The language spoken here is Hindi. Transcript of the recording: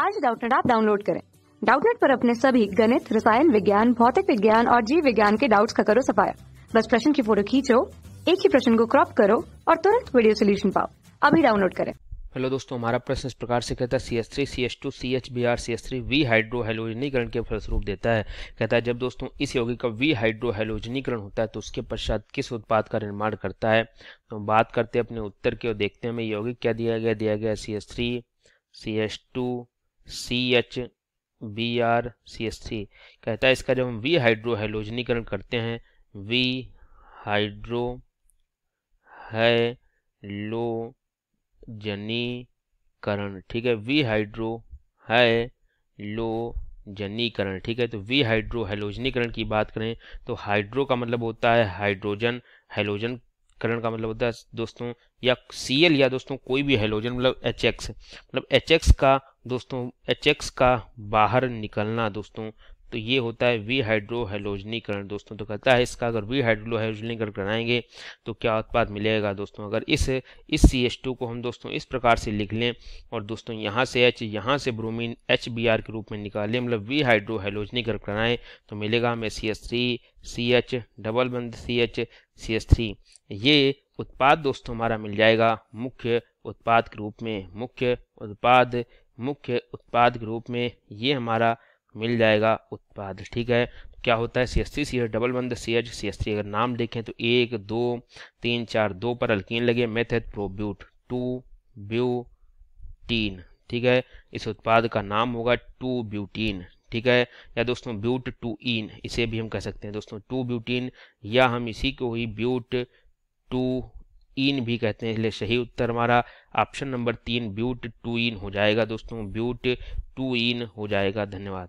आज डाउटनेट आप डाउनलोड करें डाउटनेट पर अपने सभी गणित रसायन विज्ञान भौतिक विज्ञान और जीव विज्ञान के डाउट्स का करो सफाया बस प्रश्न की फोटो खींचो एक ही प्रश्न को क्रॉप करो और तुरंत वीडियो सोल्यूशन पाओ अभी डाउनलोड करें हेलो दोस्तों हमारा प्रश्न इस प्रकार से कहता है C S three C H two C H B R C S three V हाइड्रोहेलोजनीकरण के फलस्वरूप देता है कहता है जब दोस्तों इस यौगिक का वी हाइड्रोहेलोजनीकरण होता है तो उसके पश्चात किस उत्पाद का निर्माण करता है तो हम बात करते हैं अपने उत्तर के और देखते हैं हमें यौगिक क्या दिया गया दिया गया C S three C S two C H B R C S C कहता है इसका जब हम वी हाइड्रो हैलोजनीकरण करते हैं वी हाइड्रो है लो जनीकरण ठीक है वी हाइड्रो है लो जनीकरण ठीक है तो वी हाइड्रो की बात करें तो हाइड्रो का मतलब होता है हाइड्रोजन हेलोजन करण का मतलब होता है दोस्तों या सी एल या दोस्तों कोई भी हेलोजन मतलब एच एक्स मतलब एच एक्स का दोस्तों एच एक्स का बाहर निकलना दोस्तों तो ये होता है वी हाइड्रोहेलोजनीकरण दोस्तों तो कहता है इसका अगर वी हाइड्रोहेलोजनीकरण कराएंगे तो क्या उत्पाद मिलेगा दोस्तों अगर इस इस सी एच टू को हम दोस्तों इस प्रकार से लिख लें और दोस्तों यहाँ से एच यहाँ से ब्रोमीन एच बी आर के रूप में निकालें मतलब वी हाइड्रोहेलोजनीकरण कराएँ तो मिलेगा हमें C S three C H double bond C H C S three ये उत्पाद दोस्तों हमारा मिल जाएगा मुख्य उत्पाद के रूप में मुख्य उत्पाद मुख्य उत्पाद के रूप में ये हमारा मिल जाएगा उत्पाद ठीक है तो क्या होता है C S three C H double one C H C S three अगर नाम देखें तो एक दो तीन चार दो पर अल्किन लगे मेथड प्रोब्यूट टू ब्यूटीन ठीक है इस उत्पाद का नाम होगा टू ब्यूटीन ठीक है या दोस्तों ब्यूट टू इन इसे भी हम कह सकते हैं दोस्तों टू ब्यूटीन या हम इसी को ही ब्यूट टू इन भी कहते हैं इसलिए सही उत्तर हमारा ऑप्शन नंबर तीन ब्यूट टू इन हो जाएगा दोस्तों ब्यूट टू इन हो जाएगा धन्यवाद